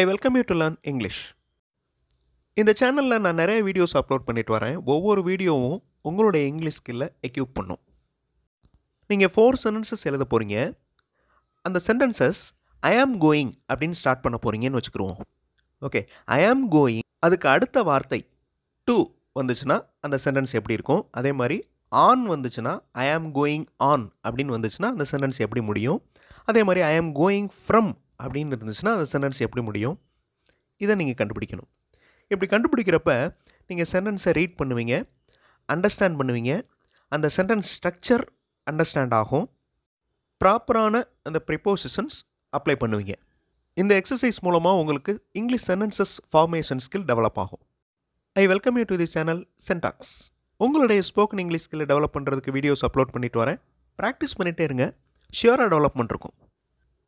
I welcome you to learn English இந்த சேனலில் நான் நிறைய வீடியோஸ் அப்லோட் பண்ணிட்டு வரேன் ஒவ்வொரு வீடியோவும் உங்களுடைய இங்கிலீஷ் ஸ்கில்லை எக்யூப் பண்ணும் நீங்கள் ஃபோர் சென்டென்சஸ் எழுத போகிறீங்க அந்த சென்டென்சஸ் ஐ ஆம் கோயிங் அப்படின்னு ஸ்டார்ட் பண்ண போகிறீங்கன்னு வச்சுக்கிருவோம் ஓகே ஐ ஆம் கோயிங் அதுக்கு அடுத்த வார்த்தை டூ வந்துச்சுன்னா அந்த சென்டென்ஸ் எப்படி இருக்கும் அதே மாதிரி ஆன் வந்துச்சுன்னா ஐ ஆம் கோயிங் ஆன் அப்படின்னு வந்துச்சுன்னா அந்த சென்டென்ஸ் எப்படி முடியும் அதே மாதிரி ஐ ஆம் கோயிங் ஃப்ரம் அப்படின்னு இருந்துச்சுன்னா அந்த சென்டென்ஸ் எப்படி முடியும் இதை நீங்கள் கண்டுபிடிக்கணும் இப்படி கண்டுபிடிக்கிறப்ப நீங்கள் சென்டென்ஸை ரீட் பண்ணுவீங்க அண்டர்ஸ்டாண்ட் பண்ணுவீங்க அந்த சென்டென்ஸ் ஸ்ட்ரக்சர் அண்டர்ஸ்டாண்ட் ஆகும் ப்ராப்பரான அந்த ப்ரிப்போசிஷன்ஸ் அப்ளை பண்ணுவீங்க இந்த எக்ஸசைஸ் மூலமாக உங்களுக்கு English sentences formation skill develop ஆகும் I welcome you to the channel சென்டாக்ஸ் உங்களுடைய ஸ்போக்கன் இங்கிலீஷ் ஸ்கில் டெவலப் பண்ணுறதுக்கு வீடியோஸ் அப்லோட் பண்ணிட்டு வரேன் ப்ராக்டிஸ் பண்ணிகிட்டே இருங்க ஷியோராக டெவலப்மெண்ட் இருக்கும்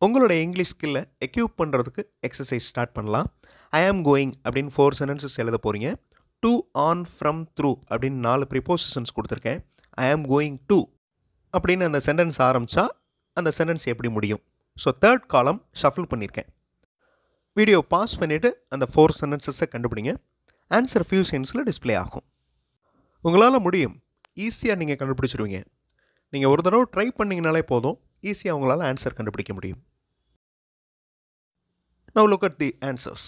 உங்களோட இங்கிலீஷ் ஸ்கில்லை எக்யூப் பண்ணுறதுக்கு எக்ஸசைஸ் ஸ்டார்ட் பண்ணலாம் ஐ ஆம் கோயிங் அப்படின்னு ஃபோர் சென்டென்சஸ் எழுத போகிறீங்க டூ ஆன் ஃப்ரம் த்ரூ அப்படின்னு நாலு ப்ரிப்போசிஷன்ஸ் கொடுத்துருக்கேன் ஐ ஆம் கோயிங் டூ அப்படின்னு அந்த சென்டென்ஸ் ஆரம்பித்தா அந்த சென்டென்ஸ் எப்படி முடியும் ஸோ தேர்ட் காலம் ஷஃபில் பண்ணியிருக்கேன் வீடியோ பாஸ் பண்ணிவிட்டு அந்த ஃபோர் சென்டென்சஸை கண்டுபிடிங்க ஆன்சர் ஃபியூ சென்ஸில் டிஸ்பிளே ஆகும் உங்களால் முடியும் ஈஸியாக நீங்கள் கண்டுபிடிச்சிருவீங்க நீங்கள் ஒரு தடவை ட்ரை பண்ணிங்கனாலே போதும் ஈஸியாக உங்களால் ஆன்சர் கண்டுபிடிக்க முடியும் Now look at the answers.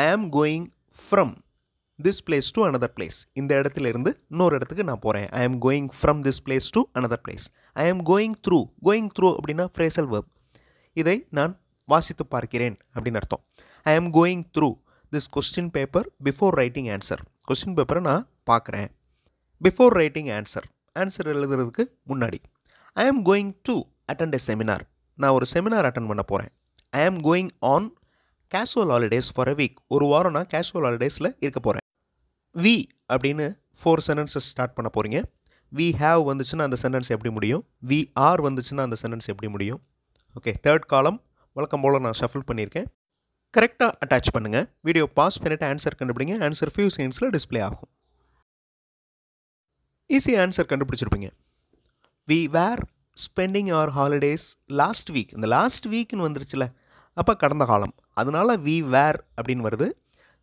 I am going from this place to another place. இந்த இடத்துல இருந்து இன்னொரு இடத்துக்கு நான் போகிறேன் I am going from this place to another place I am going through going through அப்படின்னா ஃப்ரேசல் வேர்ப் இதை நான் வாசித்து பார்க்கிறேன் அப்படின்னு அர்த்தம் I am going through this question paper before writing answer question பேப்பரை நான் பார்க்குறேன் பிஃபோர் ரைட்டிங் ஆன்சர் ஆன்சர் எழுதுறதுக்கு முன்னாடி I am going to attend a seminar நான் ஒரு செமினார் அட்டன் பண்ண போகிறேன் I am going on casual holidays for a week ஒரு வாரம் நான் கேஷுவல் ஹாலிடேஸில் இருக்க போகிறேன் வி அப்படின்னு ஃபோர் சென்டென்சஸ் ஸ்டார்ட் பண்ண போகிறீங்க வி ஹாவ் வந்துச்சுன்னா அந்த சென்டென்ஸ் எப்படி முடியும் வி ஆர் வந்துச்சுன்னா அந்த சென்டென்ஸ் எப்படி முடியும் ஓகே தேர்ட் காலம் வழக்கம் போல் நான் ஷஃபில் பண்ணியிருக்கேன் கரெக்டாக அட்டாச் பண்ணுங்கள் வீடியோ பாஸ் பண்ணிவிட்டு ஆன்சர் கண்டுபிடிங்க ஆன்சர் ஃபியூ செகண்ட்ஸில் டிஸ்பிளே ஆகும் ஈஸியாக ஆன்சர் கண்டுபிடிச்சிருப்பீங்க we were spending our holidays last week இந்த லாஸ்ட் வீக்னு வந்துருச்சுல அப்போ கடந்த காலம் அதனால் வி வேர் அப்படின்னு வருது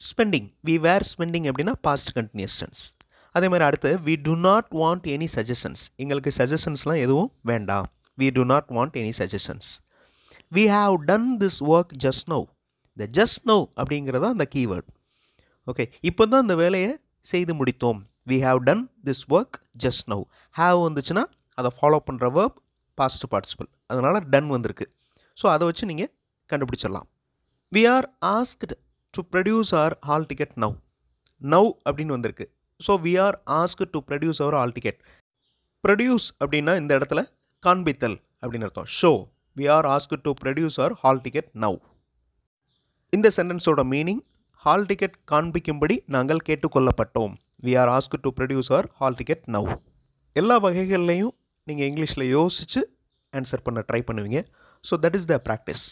ஸ்பெண்டிங் வி வேர் ஸ்பெண்டிங் அப்படின்னா பாஸ்ட் கண்டினியூஸ் டென்ஸ் அதே மாதிரி அடுத்து we do not want any suggestions எங்களுக்கு சஜஷன்ஸ்லாம் எதுவும் வேண்டாம் we do not want any suggestions we have done this work just now the just now அப்படிங்கிறது தான் அந்த கீவேர்ட் ஓகே இப்போ தான் அந்த வேலையை செய்து முடித்தோம் we have done this work just now have வந்துச்சுன்னா அதை ஃபாலோ பண்ணுற வேர்ப் பாஸ்ட் பார்ட்டிசிபிள் அதனால் டன் வந்திருக்கு ஸோ அதை வச்சு நீங்கள் கண்டுபிடிச்சிடலாம் we are asked to produce our hall ticket now now அப்படின்னு வந்திருக்கு so we are ask to produce our hall ticket produce அப்படின்னா இந்த இடத்துல காண்பித்தல் அப்படின்னு அர்த்தம் show we are ask to produce our hall ticket now இந்த சென்டென்ஸோட மீனிங் ஹால் டிக்கெட் காண்பிக்கும்படி நாங்கள் கேட்டுக்கொள்ளப்பட்டோம் we are ask to produce our hall ticket now எல்லா வகைகள்லையும் நீங்கள் இங்கிலீஷில் யோசித்து ஆன்சர் பண்ண ட்ரை பண்ணுவீங்க so that is the practice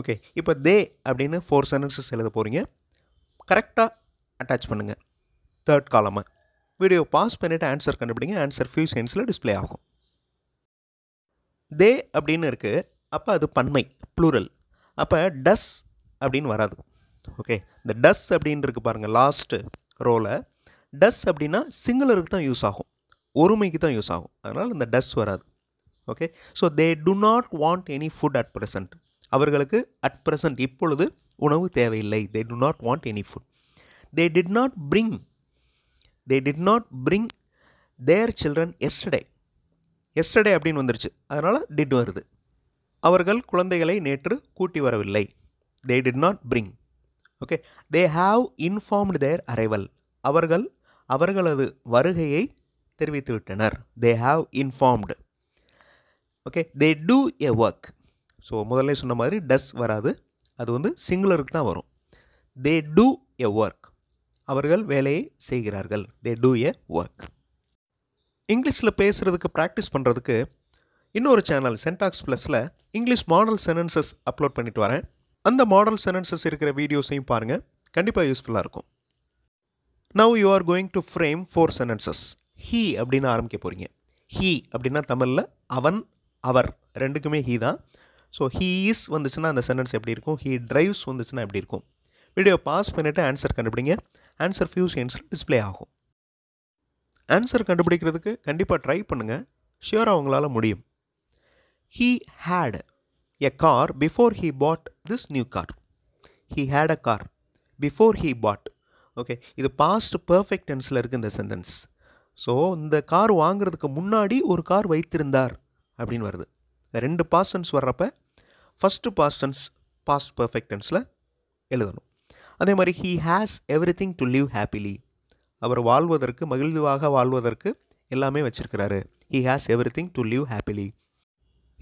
okay இப்போ தே அப்படின்னு ஃபோர் சென்டென்சஸ் எழுத போகிறீங்க கரெக்டாக அட்டாச் பண்ணுங்கள் தேர்ட் காலமாக வீடியோ பாஸ் பண்ணிவிட்டு ஆன்சர் கண்டுபிடிங்க ஆன்சர் ஃபியூ சென்ஸில் டிஸ்பிளே ஆகும் தே அப்படின்னு இருக்குது அப்போ அது பன்மை ப்ளூரல் அப்போ டஸ் அப்படின்னு வராது ஓகே இந்த டஸ் அப்படின்னு இருக்குது பாருங்கள் லாஸ்ட்டு ரோவில் டஸ் அப்படின்னா சிங்குலருக்கு தான் யூஸ் ஆகும் ஒருமைக்கு தான் யூஸ் ஆகும் அதனால் இந்த டஸ் வராது okay so they do not want any food at present அவர்களுக்கு அட் ப்ரெசன்ட் இப்பொழுது உணவு தேவையில்லை they do not want any food they did not bring they did not bring their children yesterday yesterday அப்படின்னு வந்துருச்சு அதனால் did வருது அவர்கள் குழந்தைகளை நேற்று கூட்டி வரவில்லை they did not bring okay they have informed their arrival அவர்கள் அவர்களது வருகையை தெரிவித்துவிட்டனர் they have informed okay they do a work so முதல்ல சொன்ன மாதிரி டஸ் வராது அது வந்து சிங்குலருக்கு தான் வரும் தே டூ எ ஒர்க் அவர்கள் வேலையை செய்கிறார்கள் தே டூ எ ஒர்க் இங்கிலீஷில் பேசுகிறதுக்கு ப்ராக்டிஸ் பண்ணுறதுக்கு இன்னொரு சேனல் சென்டாக்ஸ் ப்ளஸில் இங்கிலீஷ் மாடல் சென்டென்சஸ் அப்லோட் பண்ணிட்டு வரேன் அந்த மாடல் சென்டென்சஸ் இருக்கிற வீடியோஸையும் பாருங்கள் கண்டிப்பாக யூஸ்ஃபுல்லாக இருக்கும் now you are going to frame four sentences he அப்படின்னு ஆரம்பிக்க போகிறீங்க ஹீ அப்படின்னா தமிழில் அவன் அவர் ரெண்டுக்குமே ஹீ தான் ஸோ ஹீ இஸ் வந்துச்சுன்னா அந்த சென்டென்ஸ் எப்படி இருக்கும் ஹீ ட்ரைவ்ஸ் வந்துச்சுன்னா எப்படி இருக்கும் வீடியோ பாஸ் பண்ணிவிட்டு ஆன்சர் கண்டுபிடிங்க ஆன்சர் ஃபியூ செகண்ட்ஸில் டிஸ்பிளே ஆகும் ஆன்சர் கண்டுபிடிக்கிறதுக்கு கண்டிப்பாக ட்ரை பண்ணுங்கள் ஷியோராக உங்களால் முடியும் he had a car before he bought this new car he had a car before he bought okay இது பாஸ்ட் பர்ஃபெக்ட் டென்ஸில் இருக்குது இந்த சென்டென்ஸ் ஸோ இந்த கார் வாங்குறதுக்கு முன்னாடி ஒரு கார் வைத்திருந்தார் அப்படின்னு வருது ரெண்டு பாஸ்ட் டென்ஸ் வர்றப்ப first past tense past perfect டென்ஸில் எழுதணும் அதே மாதிரி he has everything to live happily அவர் வாழ்வதற்கு மகிழ்வாக வாழ்வதற்கு எல்லாமே வச்சுருக்கிறாரு he has everything to live happily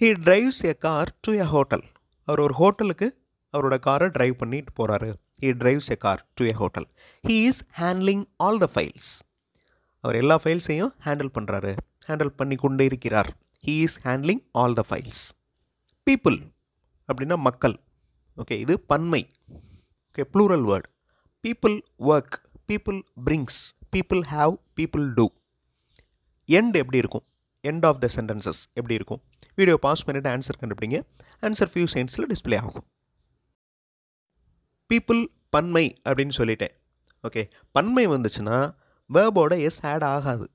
he drives a car to a hotel அவர் ஒரு ஹோட்டலுக்கு அவரோட காரை ட்ரைவ் பண்ணிட்டு போகிறாரு he drives a car to a hotel he is handling all the files அவர் எல்லா ஃபைல்ஸையும் ஹேண்டில் பண்ணுறாரு ஹேண்டில் பண்ணி கொண்டு இருக்கிறார் he is handling all the files people அப்படின்னா மக்கள் ஓகே இது பன்மை okay plural word people work people brings people have people do end எப்படி இருக்கும் எண்ட் ஆஃப் த சென்டென்சஸ் எப்படி இருக்கும் வீடியோ பாஸ் பண்ணிவிட்டு ஆன்சர் கண்டுபிடிங்க ஆன்சர் ஃபியூ சென்ஸில் டிஸ்பிளே ஆகும் பீப்புள் பன்மை அப்படின்னு சொல்லிட்டேன் ஓகே பன்மை வந்துச்சுன்னா வேர்போட எஸ் ஆட் ஆகாது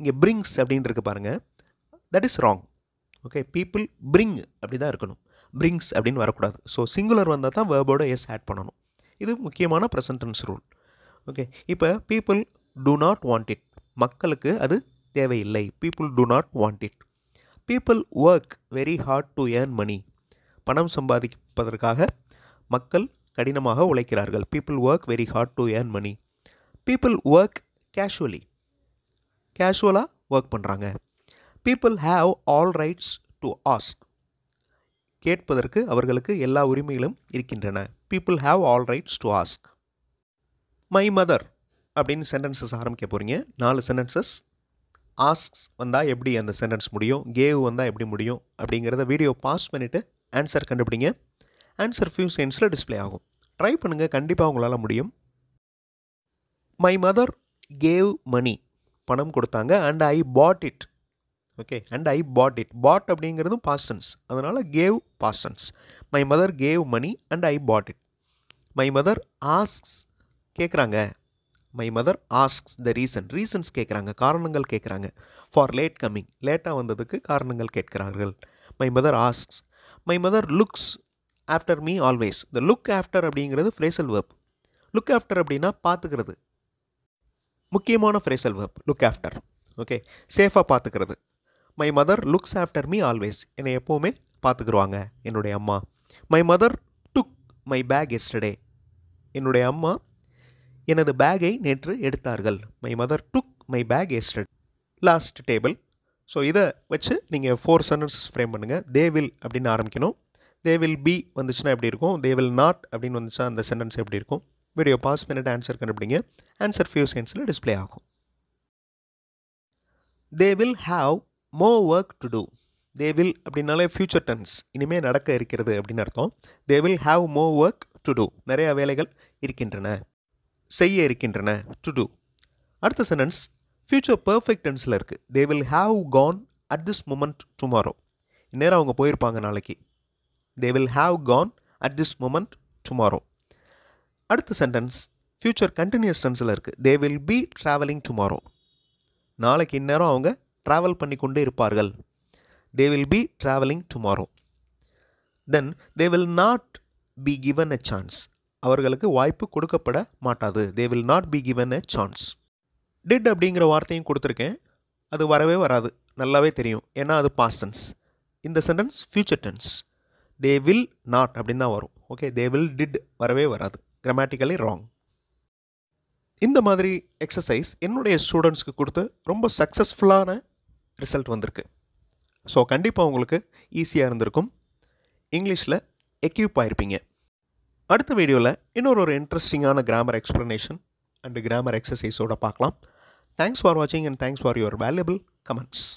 இங்கே பிரிங்ஸ் அப்படின்ட்டு இருக்கு பாருங்கள் that is wrong okay people bring அப்படி தான் இருக்கணும் பிரிங்ஸ் அப்படின்னு வரக்கூடாது ஸோ சிங்குலர் வந்தால் தான் வேர்போட எஸ் ஆட் பண்ணணும் இது முக்கியமான ப்ரெசன்டென்ஸ் ரூல் ஓகே இப்போ people do not want it மக்களுக்கு அது தேவையில்லை people do not want it people work very hard to earn money பணம் சம்பாதிப்பதற்காக மக்கள் கடினமாக உழைக்கிறார்கள் people work very hard to earn money people work casually கேஷுவலாக ஒர்க் பண்ணுறாங்க people have all rights to ask கேட்பதற்கு அவர்களுக்கு எல்லா உரிமைகளும் இருக்கின்றன people have all rights to ask my mother அப்படின்னு சென்டென்சஸ் ஆரம்பிக்க போகிறீங்க நாலு சென்டென்சஸ் ஆஸ்க்ஸ் வந்தால் எப்படி அந்த சென்டென்ஸ் முடியும் கேவ் வந்தால் எப்படி முடியும் அப்படிங்கிறத வீடியோ பாஸ் பண்ணிவிட்டு ஆன்சர் கண்டுபிடிங்க ஆன்சர் ஃபியூ சென்ஸில் டிஸ்பிளே ஆகும் ட்ரை பண்ணுங்கள் கண்டிப்பாக உங்களால் முடியும் மை மதர் கேவ் மணி பணம் கொடுத்தாங்க and I bought it okay and I bought it bought அப்படிங்கிறதும் பாஸ்டன்ஸ் அதனால் gave past tense my mother gave money and I bought it my mother asks கேட்குறாங்க my mother asks the reason reasons கேட்குறாங்க காரணங்கள் கேட்குறாங்க for late coming லேட்டாக வந்ததுக்கு காரணங்கள் கேட்கிறார்கள் my mother asks my mother looks after me always the look after அப்படிங்கிறது phrasal verb look after அப்படின்னா பார்த்துக்கிறது முக்கியமான phrasal verb look after okay சேஃபாக பார்த்துக்கிறது my mother looks after me always என்னை எப்போவுமே பார்த்துக்குருவாங்க என்னுடைய அம்மா my mother took my bag yesterday என்னுடைய அம்மா எனது பேகை நேற்று எடுத்தார்கள் my mother took my bag yesterday last table so இதை வச்சு நீங்கள் ஃபோர் சென்டென்சஸ் ஃப்ரேம் பண்ணுங்கள் தே வில் அப்படின்னு ஆரம்பிக்கணும் தே வில் பி வந்துச்சுன்னா எப்படி இருக்கும் தே வில் நாட் அப்படின்னு வந்துச்சுன்னா அந்த சென்டென்ஸ் எப்படி இருக்கும் வீடியோ பாஸ் மினிட் ஆன்சர் கண்டுபிடிங்க ஆன்சர் ஃபியூ சென்ஸில் டிஸ்பிளே ஆகும் they will have more work to do they will அப்படின்னாலே ஃப்யூச்சர் டென்ஸ் இனிமேல் நடக்க இருக்கிறது அப்படின்னு அர்த்தம் they will have more work to do நிறையா வேலைகள் இருக்கின்றன செய்ய இருக்கின்றன டு டூ அடுத்த சென்டென்ஸ் ஃப்யூச்சர் பர்ஃபெக்ட் டென்ஸில் இருக்குது they will have gone at this moment tomorrow இந்நேரம் அவங்க போயிருப்பாங்க நாளைக்கு they will have gone at this moment tomorrow அடுத்த சென்டென்ஸ் ஃப்யூச்சர் கண்டினியூஸ் டென்ஸில் இருக்குது they will be travelling tomorrow நாளைக்கு இந்நேரம் அவங்க ட்ராவல் பண்ணி கொண்டே இருப்பார்கள் they will be travelling tomorrow then they will not be given a chance அவர்களுக்கு வாய்ப்பு கொடுக்கப்பட மாட்டாது they will not be given a chance did அப்படிங்கிற வார்த்தையும் கொடுத்துருக்கேன் அது வரவே வராது நல்லாவே தெரியும் ஏன்னா அது பாஸ்டன்ஸ் இந்த sentence future tense they will not அப்படின்னு தான் வரும் ஓகே தே வில் டிட் வரவே வராது கிராமட்டிக்கலி ராங் இந்த மாதிரி எக்ஸசைஸ் என்னுடைய ஸ்டூடெண்ட்ஸ்க்கு கொடுத்து ரொம்ப சக்ஸஸ்ஃபுல்லான ரிசல்ட் வந்திருக்கு ஸோ கண்டிப்பாக உங்களுக்கு ஈஸியாக இருந்திருக்கும் இங்கிலீஷில் எக்யூப் ஆகிருப்பீங்க அடுத்த வீடியோவில் இன்னொரு ஒரு இன்ட்ரெஸ்டிங்கான கிராமர் எக்ஸ்ப்ளனேஷன் அண்டு கிராமர் எக்ஸசைஸோடு பார்க்கலாம் தேங்க்ஸ் ஃபார் வாட்சிங் and thanks for your valuable comments